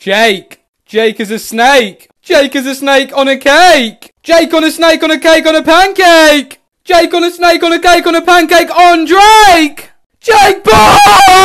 Jake! Jake is a snake! Jake is a snake on a cake! Jake on a snake on a cake on a pancake! Jake on a snake on a cake on a pancake on Drake! Jake